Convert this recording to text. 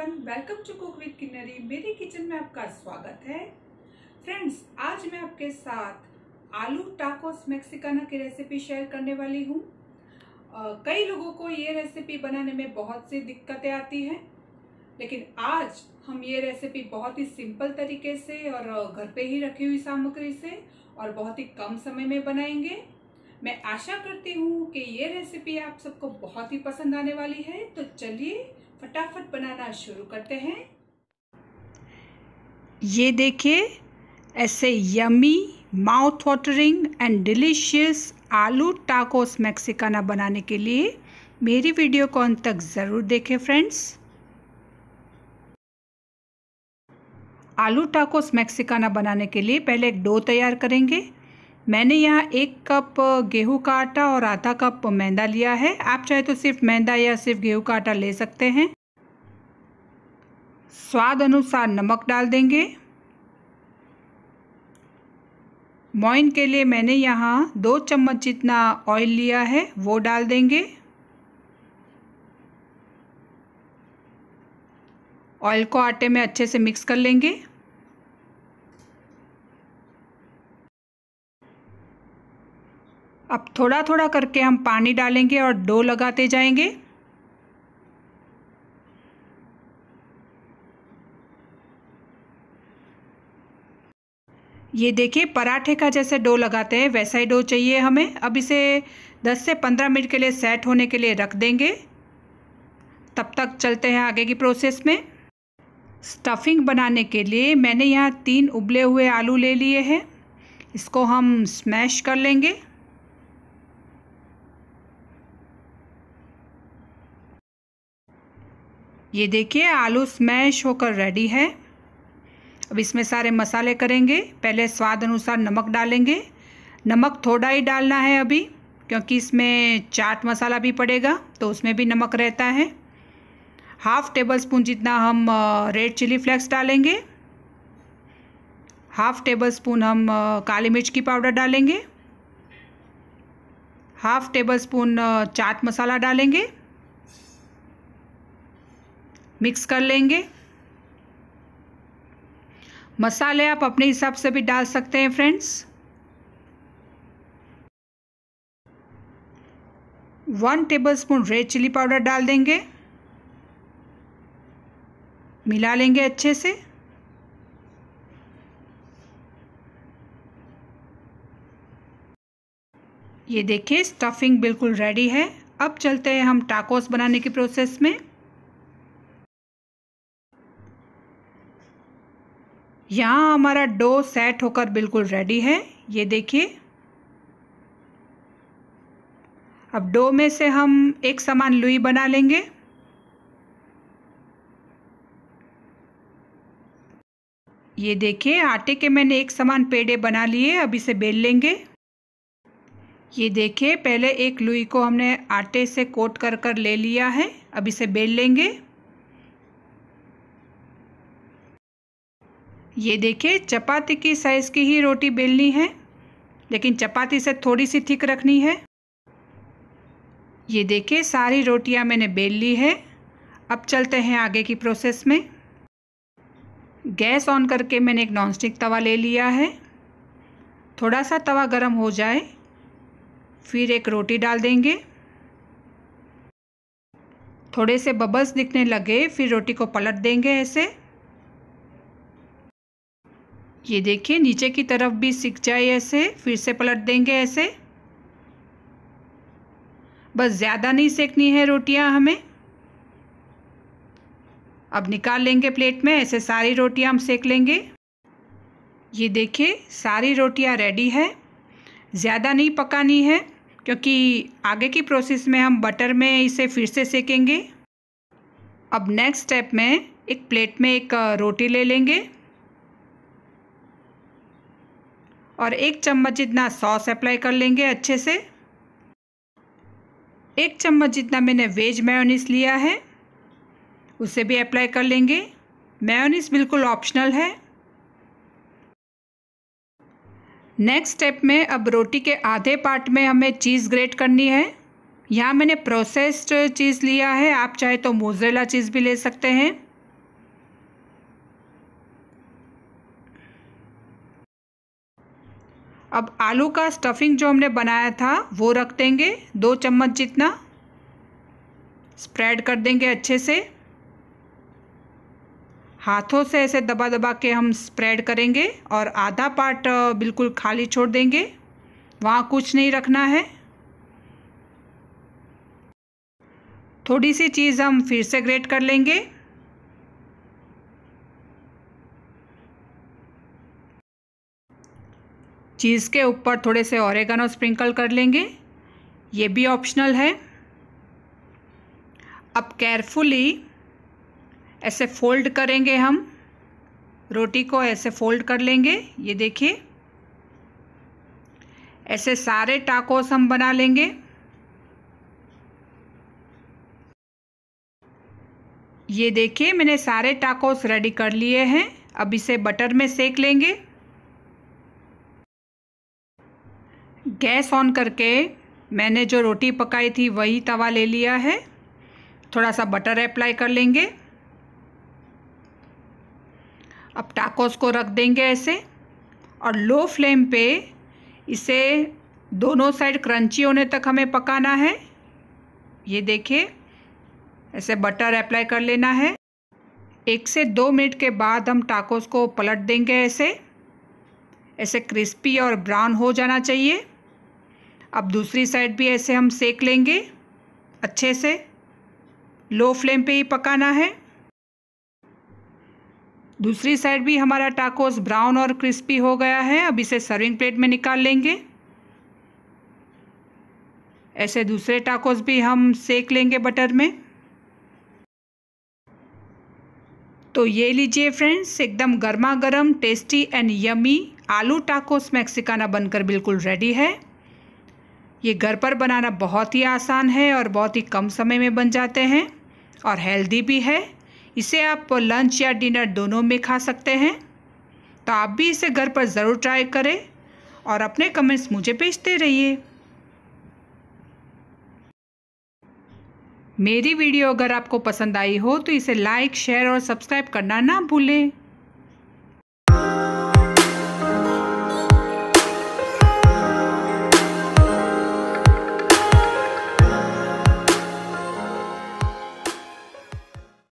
everyone welcome to cook with Kinnari मेरे kitchen में आपका स्वागत है फ्रेंड्स आज मैं आपके साथ आलू टाकोस मैक्सिकाना की रेसिपी शेयर करने वाली हूँ कई लोगों को ये रेसिपी बनाने में बहुत सी दिक्कतें आती हैं लेकिन आज हम ये रेसिपी बहुत ही सिंपल तरीके से और घर पे ही रखी हुई सामग्री से और बहुत ही कम समय में बनाएंगे मैं आशा करती हूँ कि ये रेसिपी आप सबको बहुत ही पसंद आने वाली है तो चलिए फटाफट बनाना शुरू करते हैं ये देखिए ऐसे yummy mouth watering and delicious आलू टाकोस मैक्सिकाना बनाने के लिए मेरी वीडियो को अंत तक ज़रूर देखें फ्रेंड्स आलू टाकोस मैक्सिकाना बनाने के लिए पहले एक डो तैयार करेंगे मैंने यहाँ एक कप गेहूं का आटा और आधा कप मैदा लिया है आप चाहे तो सिर्फ मैदा या सिर्फ गेहूं का आटा ले सकते हैं स्वाद अनुसार नमक डाल देंगे मॉइन के लिए मैंने यहाँ दो चम्मच जितना ऑयल लिया है वो डाल देंगे ऑयल को आटे में अच्छे से मिक्स कर लेंगे अब थोड़ा थोड़ा करके हम पानी डालेंगे और डो लगाते जाएंगे ये देखिए पराठे का जैसे डो लगाते हैं वैसा ही डो चाहिए हमें अब इसे 10 से 15 मिनट के लिए सेट होने के लिए रख देंगे तब तक चलते हैं आगे की प्रोसेस में स्टफिंग बनाने के लिए मैंने यहाँ तीन उबले हुए आलू ले लिए हैं इसको हम स्मैश कर लेंगे ये देखिए आलू स्मैश होकर रेडी है अब इसमें सारे मसाले करेंगे पहले स्वाद अनुसार नमक डालेंगे नमक थोड़ा ही डालना है अभी क्योंकि इसमें चाट मसाला भी पड़ेगा तो उसमें भी नमक रहता है हाफ़ टेबल स्पून जितना हम रेड चिली फ्लेक्स डालेंगे हाफ़ टेबल स्पून हम काली मिर्च की पाउडर डालेंगे half tablespoon chaat masala डालेंगे मिक्स कर लेंगे मसाले आप अपने हिसाब से भी डाल सकते हैं friends one tablespoon red chilli powder डाल देंगे मिला लेंगे अच्छे से ये देखिए स्टफिंग बिल्कुल रेडी है अब चलते हैं हम टाकोस बनाने की प्रोसेस में यहाँ हमारा डो सेट होकर बिल्कुल रेडी है ये देखिए अब डो में से हम एक समान लुई बना लेंगे ये देखिए आटे के मैंने एक समान पेड़े बना लिए अब इसे बेल लेंगे ये देखिए पहले एक लुई को हमने आटे से कोट कर कर ले लिया है अब इसे बेल लेंगे ये देखिए चपाती की साइज़ की ही रोटी बेलनी है लेकिन चपाती से थोड़ी सी थिक रखनी है ये देखिए सारी रोटियां मैंने बेल ली है अब चलते हैं आगे की प्रोसेस में गैस ऑन करके मैंने एक नॉनस्टिक तवा ले लिया है थोड़ा सा तवा गर्म हो जाए फिर एक रोटी डाल देंगे थोड़े से बबल्स दिखने लगे फिर रोटी को पलट देंगे ऐसे ये देखिए नीचे की तरफ भी सीख जाए ऐसे फिर से पलट देंगे ऐसे बस ज़्यादा नहीं सेकनी है रोटियां हमें अब निकाल लेंगे प्लेट में ऐसे सारी रोटियां हम सेक लेंगे ये देखिए सारी रोटियां रेडी है ज़्यादा नहीं पकानी है क्योंकि आगे की प्रोसेस में हम बटर में इसे फिर से सेकेंगे अब नेक्स्ट स्टेप में एक प्लेट में एक रोटी ले लेंगे और एक चम्मच जितना सॉस अप्लाई कर लेंगे अच्छे से एक चम्मच जितना मैंने वेज मेयोनीस लिया है उसे भी अप्लाई कर लेंगे मेयोनीस बिल्कुल ऑप्शनल है नेक्स्ट स्टेप में अब रोटी के आधे पार्ट में हमें चीज़ ग्रेट करनी है यहाँ मैंने प्रोसेस्ड चीज़ लिया है आप चाहे तो मोजरेला चीज़ भी ले सकते हैं अब आलू का स्टफिंग जो हमने बनाया था वो रख देंगे दो चम्मच जितना स्प्रेड कर देंगे अच्छे से हाथों से ऐसे दबा दबा के हम स्प्रेड करेंगे और आधा पार्ट बिल्कुल खाली छोड़ देंगे वहाँ कुछ नहीं रखना है थोड़ी सी चीज़ हम फिर से ग्रेट कर लेंगे चीज़ के ऊपर थोड़े से औरेगानो स्प्रिंकल कर लेंगे ये भी ऑप्शनल है अब केयरफुली ऐसे फोल्ड करेंगे हम रोटी को ऐसे फोल्ड कर लेंगे ये देखिए ऐसे सारे टाकोस हम बना लेंगे ये देखिए मैंने सारे टाकोस रेडी कर लिए हैं अब इसे बटर में सेक लेंगे गैस ऑन करके मैंने जो रोटी पकाई थी वही तवा ले लिया है थोड़ा सा बटर अप्लाई कर लेंगे अब टाकोस को रख देंगे ऐसे और लो फ्लेम पे इसे दोनों साइड क्रंची होने तक हमें पकाना है ये देखिए ऐसे बटर अप्लाई कर लेना है एक से दो मिनट के बाद हम टाकोस को पलट देंगे ऐसे ऐसे क्रिस्पी और ब्राउन हो जाना चाहिए अब दूसरी साइड भी ऐसे हम सेक लेंगे अच्छे से लो फ्लेम पे ही पकाना है दूसरी साइड भी हमारा टाकोस ब्राउन और क्रिस्पी हो गया है अब इसे सर्विंग प्लेट में निकाल लेंगे ऐसे दूसरे टाकोस भी हम सेक लेंगे बटर में तो ये लीजिए फ्रेंड्स एकदम गर्मा गर्म टेस्टी एंड यमी आलू टाकोस मैक्सिकाना बनकर बिल्कुल रेडी है ये घर पर बनाना बहुत ही आसान है और बहुत ही कम समय में बन जाते हैं और हेल्दी भी है इसे आप लंच या डिनर दोनों में खा सकते हैं तो आप भी इसे घर पर ज़रूर ट्राई करें और अपने कमेंट्स मुझे भेजते रहिए मेरी वीडियो अगर आपको पसंद आई हो तो इसे लाइक शेयर और सब्सक्राइब करना ना भूलें